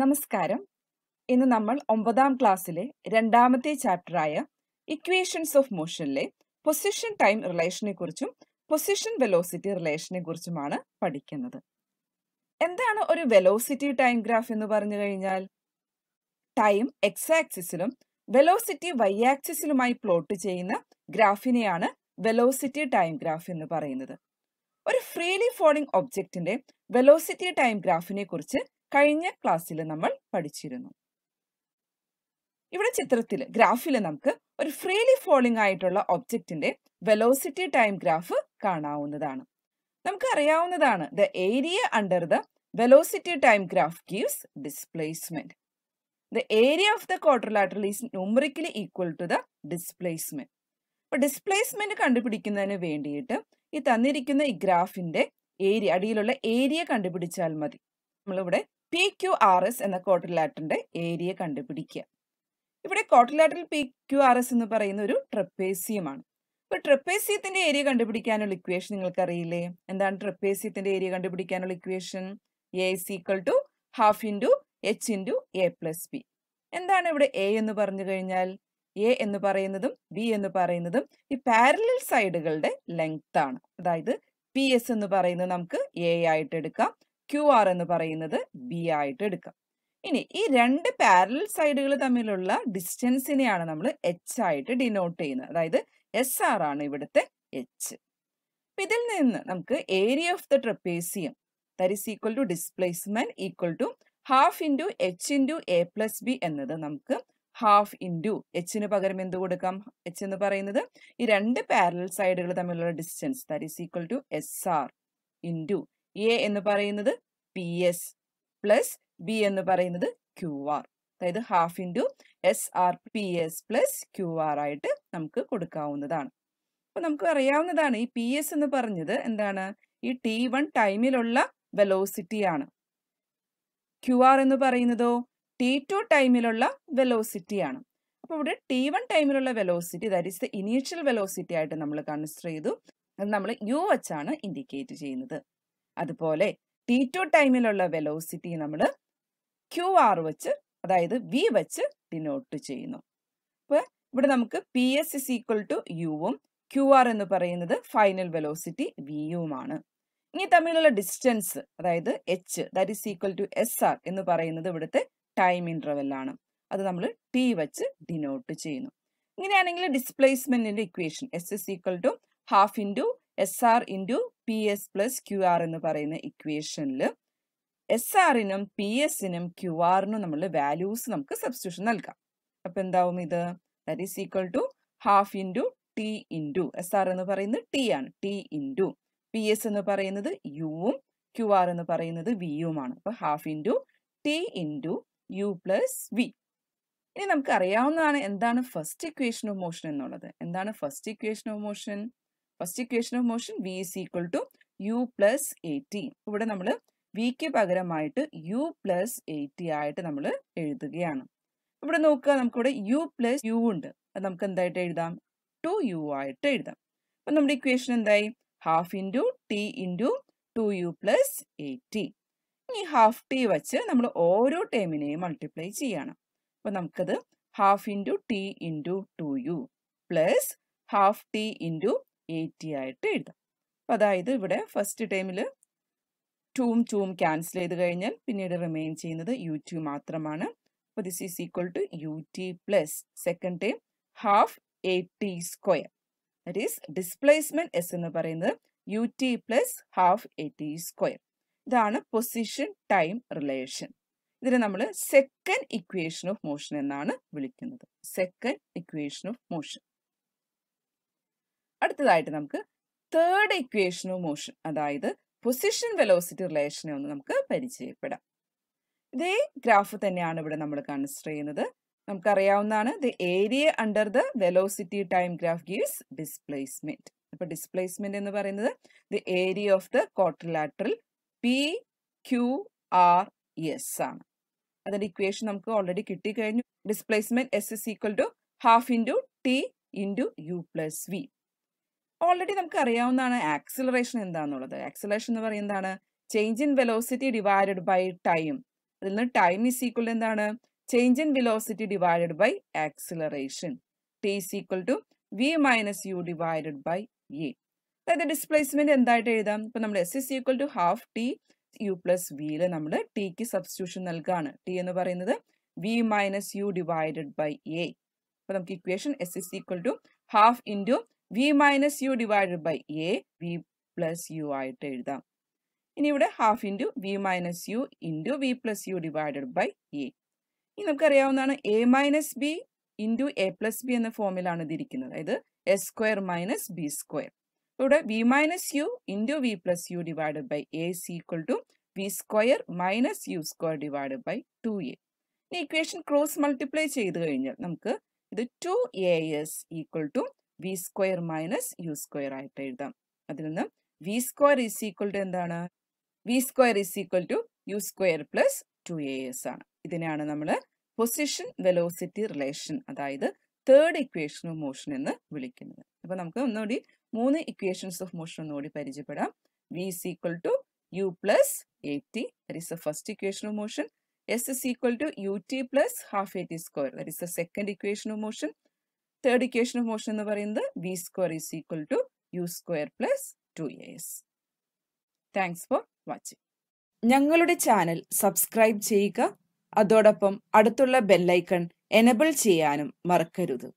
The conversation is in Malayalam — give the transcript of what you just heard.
നമസ്കാരം ഇന്ന് നമ്മൾ ഒമ്പതാം ക്ലാസ്സിലെ രണ്ടാമത്തെ ചാപ്റ്ററായ ഇക്വേഷൻസ് ഓഫ് മോഷനിലെ പൊസിഷൻ ടൈം റിലേഷനെ കുറിച്ചും പൊസിഷൻ വെലോസിറ്റി റിലേഷനെ കുറിച്ചുമാണ് പഠിക്കുന്നത് എന്താണ് ഒരു വെലോസിറ്റി ടൈം ഗ്രാഫ് എന്ന് പറഞ്ഞു കഴിഞ്ഞാൽ ടൈം എക്സ് ആക്സിസിലും വെലോസിറ്റി വൈ ആക്സിസിലുമായി പ്ലോട്ട് ചെയ്യുന്ന ഗ്രാഫിനെയാണ് വെലോസിറ്റി ടൈം ഗ്രാഫ് എന്ന് പറയുന്നത് ഒരു ഫ്രീലി ഫോളിംഗ് ഒബ്ജക്റ്റിന്റെ വെലോസിറ്റി ടൈം ഗ്രാഫിനെ കുറിച്ച് കഴിഞ്ഞ ക്ലാസ്സിൽ നമ്മൾ പഠിച്ചിരുന്നു ഇവിടെ ചിത്രത്തിൽ ഗ്രാഫിൽ നമുക്ക് ഒരു ഫ്രീലി ഫോളിംഗ് ആയിട്ടുള്ള ഒബ്ജക്റ്റിന്റെ വെലോസിറ്റി ടൈം ഗ്രാഫ് കാണാവുന്നതാണ് നമുക്ക് അറിയാവുന്നതാണ് the area under the velocity time graph gives displacement the area of the quadrilateral is numerically equal to the displacement അപ്പൊ ഡിസ്പ്ലേസ്മെന്റ് കണ്ടുപിടിക്കുന്നതിന് വേണ്ടിയിട്ട് ഈ തന്നിരിക്കുന്ന ഈ ഗ്രാഫിന്റെ ഏരിയ അടിയിലുള്ള ഏരിയ കണ്ടുപിടിച്ചാൽ മതി നമ്മളിവിടെ പി ക്യു ആർ എസ് എന്ന കോട്ടിലാറ്ററിന്റെ ഏരിയ കണ്ടുപിടിക്കുക ഇവിടെ quadrilateral P Q R S എന്ന് പറയുന്ന ഒരു ട്രപ്പേസിയമാണ് അപ്പൊ ട്രപ്പേസിയത്തിന്റെ ഏരിയ കണ്ടുപിടിക്കാനുള്ള ഇക്വേഷൻ നിങ്ങൾക്ക് അറിയില്ലേ എന്താണ് ട്രപ്പേസിയത്തിന്റെ ഏരിയ കണ്ടുപിടിക്കാനുള്ള equation A is equal to half into H into A plus B എന്താണ് ഇവിടെ എ എന്ന് പറഞ്ഞു കഴിഞ്ഞാൽ എ എന്ന് പറയുന്നതും ബി എന്ന് പറയുന്നതും ഈ പാരലൽ സൈഡുകളുടെ ലെങ്ത് ആണ് അതായത് പി എസ് എന്ന് പറയുന്നത് നമുക്ക് എ ആയിട്ട് എടുക്കാം ക്യു ആർ എന്ന് പറയുന്നത് ബി ആയിട്ട് എടുക്കാം ഇനി ഈ രണ്ട് പാരലൽ സൈഡുകൾ തമ്മിലുള്ള ഡിസ്റ്റൻസിനെയാണ് നമ്മൾ എച്ച് ആയിട്ട് ഡിനോട്ട് ചെയ്യുന്നത് അതായത് എസ് ആർ ആണ് ഇവിടുത്തെ എച്ച് ഇതിൽ നിന്ന് നമുക്ക് area of the trapezium that equal to displacement equal to half into H into A plus B എന്നത് നമുക്ക് ഹാഫ് ഇൻറ്റു എച്ചിന് പകരം എന്ത് കൊടുക്കാം എച്ച് എന്ന് പറയുന്നത് ഈ രണ്ട് പാരലൽ സൈഡുകൾ തമ്മിലുള്ള distance that equal to S R into A എന്ന് പറയുന്നത് പി എസ് പ്ലസ് ബി എന്ന് പറയുന്നത് ക്യു ആർ അതായത് half into S R P S plus Q R ആയിട്ട് നമുക്ക് കൊടുക്കാവുന്നതാണ് അപ്പോൾ നമുക്ക് അറിയാവുന്നതാണ് ഈ പി എസ് എന്ന് പറഞ്ഞത് എന്താണ് ഈ ടി വൺ ടൈമിലുള്ള വെലോസിറ്റിയാണ് ക്യു ആർ എന്ന് പറയുന്നതോ ടി ടു ടൈമിലുള്ള വെലോസിറ്റിയാണ് അപ്പോൾ ഇവിടെ ടി വൺ ടൈമിലുള്ള velocity that is the initial velocity ആയിട്ട് നമ്മൾ കൺസിഡർ ചെയ്തു അത് നമ്മൾ യു വച്ചാണ് ഇൻഡിക്കേറ്റ് ചെയ്യുന്നത് അതുപോലെ ടി ടു ടൈമിലുള്ള വെലോസിറ്റി നമ്മൾ ക്യു ആർ വെച്ച് അതായത് വി വെച്ച് ഡിനോട്ട് ചെയ്യുന്നു അപ്പോൾ ഇവിടെ നമുക്ക് P S is equal to യുവും ക്യു ആർ എന്ന് പറയുന്നത് ഫൈനൽ വെലോസിറ്റി വിയുമാണ് ഇനി തമ്മിലുള്ള ഡിസ്റ്റൻസ് അതായത് H that is equal to S R എന്ന് പറയുന്നത് ഇവിടുത്തെ ടൈം ഇന്റർവെൽ ആണ് അത് നമ്മൾ ടി വെച്ച് ഡിനോട്ട് ചെയ്യുന്നു ഇങ്ങനെയാണെങ്കിൽ ഡിസ്പ്ലേസ്മെന്റിന്റെ equation S is equal to half into S R into P S plus Q R എന്ന് പറയുന്ന ഇക്വേഷനിൽ എസ് ആറിനും പി എസിനും ക്യു ആറിനും നമ്മൾ വാല്യൂസ് നമുക്ക് സബ്സ്റ്റിറ്റ്യൂഷൻ നൽകാം അപ്പം എന്താവും ഇത് that is equal to half into T into S R എന്ന് പറയുന്നത് ടി ആണ് ടി ഇൻറ്റു പി എസ് എന്ന് പറയുന്നത് യുവും ക്യു ആർ എന്ന് പറയുന്നത് വിയുമാണ് അപ്പോൾ half into T into U plus V ഇനി നമുക്ക് അറിയാവുന്നതാണ് എന്താണ് ഫസ്റ്റ് ഇക്വേഷൻ ഓഫ് മോഷൻ എന്നുള്ളത് എന്താണ് first equation of motion first equation of motion V is equal to U plus A T ഇവിടെ നമ്മൾ വിക്ക് പകരമായിട്ട് യു പ്ലസ് എയ്റ്റി ആയിട്ട് നമ്മൾ എഴുതുകയാണ് ഇവിടെ നോക്കുക നമുക്കിവിടെ യു പ്ലസ് യു ഉണ്ട് അത് നമുക്ക് എന്തായിട്ട് എഴുതാം ടു യു ആയിട്ട് എഴുതാം അപ്പം നമ്മുടെ ഇക്വേഷൻ എന്തായി half into T into two U plus A T ഇനി ഹാഫ് ടി വച്ച് നമ്മൾ ഓരോ ടേമിനെയും മൾട്ടിപ്ലൈ ചെയ്യണം അപ്പം നമുക്കത് half into T into two U plus half T into A T ആയിട്ട് എഴുതാം അപ്പം അതായത് ഇവിടെ ഫസ്റ്റ് ടൈമിൽ ടൂം ടൂം ക്യാൻസൽ ചെയ്ത് കഴിഞ്ഞാൽ പിന്നീട് റിമെയിൻ ചെയ്യുന്നത് യു ടി മാത്രമാണ് അപ്പോൾ this is equal to U T plus second time half A T square that is displacement S എന്ന് പറയുന്നത് U T plus half A T square ഇതാണ് പൊസിഷൻ ടൈം റിലേഷൻ ഇതിനെ നമ്മൾ സെക്കൻഡ് ഇക്വേഷൻ ഓഫ് മോഷൻ എന്നാണ് വിളിക്കുന്നത് സെക്കൻഡ് ഇക്വേഷൻ ഓഫ് മോഷൻ അടുത്തതായിട്ട് നമുക്ക് തേർഡ് ഇക്വേഷൻ ഓഫ് മോഷൻ അതായത് പൊസിഷൻ വെലോസിറ്റി റിലേഷനെ ഒന്ന് നമുക്ക് പരിചയപ്പെടാം ഇതേ ഗ്രാഫ് തന്നെയാണ് ഇവിടെ നമ്മൾ കൺസിഡർ ചെയ്യുന്നത് നമുക്കറിയാവുന്നതാണ് the area under the velocity time graph gives displacement അപ്പൊ ഡിസ്പ്ലേസ്മെന്റ് എന്ന് പറയുന്നത് the area of the quadrilateral P Q R S ആണ് അതിന്റെ ഇക്വേഷൻ നമുക്ക് ഓൾറെഡി കിട്ടിക്കഴിഞ്ഞു displacement S S equal to half into T into U plus V already നമുക്ക് അറിയാവുന്നതാണ് ആക്സിലറേഷൻ എന്താണെന്നുള്ളത് ആക്സിലറേഷൻ എന്ന് പറയുന്നത് എന്താണ് change in velocity divided by time അതിൽ നിന്ന് ടൈം ഈസ് ഈക്വൽ എന്താണ് change in velocity divided by acceleration T is equal to V minus U divided by A അതായത് ഡിസ്പ്ലേസ്മെന്റ് എന്തായിട്ട് എഴുതാം ഇപ്പൊ നമ്മൾ S is equal to half T U plus വിയിൽ നമ്മൾ ടിക്ക് സബ്സ്റ്റിറ്റ്യൂഷൻ നൽകുകയാണ് ടി എന്ന് പറയുന്നത് V minus U divided by A അപ്പൊ നമുക്ക് equation S is equal to half into V minus U divide by A V plus U ആയിട്ട് എഴുതാം ഇനി ഇവിടെ half into V minus U into V plus U divide by A ഇനി നമുക്കറിയാവുന്നതാണ് A minus B into A plus B എന്ന ഫോമിലാണ് ഇതിരിക്കുന്നത് അതായത് S square minus B square ഇവിടെ V minus U into V plus U divide by A C equal to V square minus U square divide by two A ഇനി ഇക്വേഷൻ ക്രോസ് മൾട്ടിപ്ലൈ ചെയ്ത് കഴിഞ്ഞാൽ നമുക്ക് ഇത് two A S equal to V square minus U square ആയിട്ട് എഴുതാം അതിൽ നിന്ന് V square is equal to എന്താണ് V square is equal to U square plus two A S ആണ് ഇതിനെയാണ് നമ്മൾ പൊസിഷൻ വെലോസിറ്റി റിലേഷൻ അതായത് തേർഡ് ഇക്വേഷൻ ഓഫ് മോഷൻ എന്ന് വിളിക്കുന്നത് അപ്പൊ നമുക്ക് ഒന്നുകൂടി മൂന്ന് ഇക്വേഷൻസ് ഓഫ് മോഷൻ ഒന്നുകൂടി പരിചയപ്പെടാം V is equal to U plus A T that is the first equation of motion S is equal to U T plus half A T square that is the second equation of motion third equation of motion എന്ന് പറയുന്നത് V square is equal to U square plus two A S thanks for watching ഞങ്ങളുടെ ചാനൽ സബ്സ്ക്രൈബ് ചെയ്യുക അതോടൊപ്പം അടുത്തുള്ള ബെല്ലൈക്കൺ എനബിൾ ചെയ്യാനും മറക്കരുത്